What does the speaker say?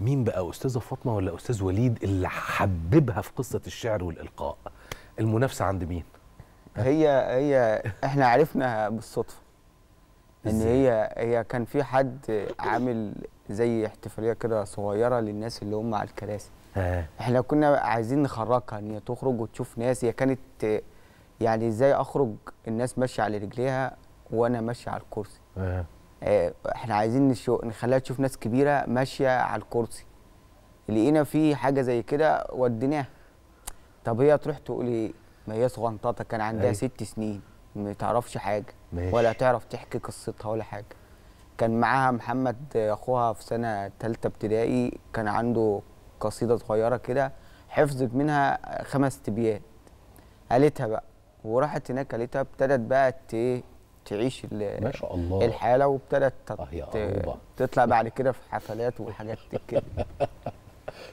مين بقى استاذه فاطمه ولا استاذ وليد اللي حببها في قصه الشعر والالقاء المنافسه عند مين هي هي احنا عرفنا بالصدفه ان هي هي كان في حد عامل زي احتفاليه كده صغيره للناس اللي هم على الكراسي آه. احنا كنا عايزين نخرجها ان هي تخرج وتشوف ناس هي كانت يعني ازاي اخرج الناس ماشيه على رجليها وانا ماشي على الكرسي آه. آه، احنا عايزين نشو نخليها تشوف ناس كبيره ماشيه على الكرسي لقينا في حاجه زي كده وديناها طب هي تروح تقول ايه ما هي صغنطاطه كان عندها أيوة. ست سنين ما تعرفش حاجه ماشي. ولا تعرف تحكي قصتها ولا حاجه كان معاها محمد آه، اخوها في سنه ثالثه ابتدائي كان عنده قصيده صغيره كده حفظت منها خمس تبيات قالتها بقى وراحت هناك قالتها ابتدت بقى تعيش ما شاء الله الحاله وابتدت آه، تطلع بعد كده في حفلات وحاجات كده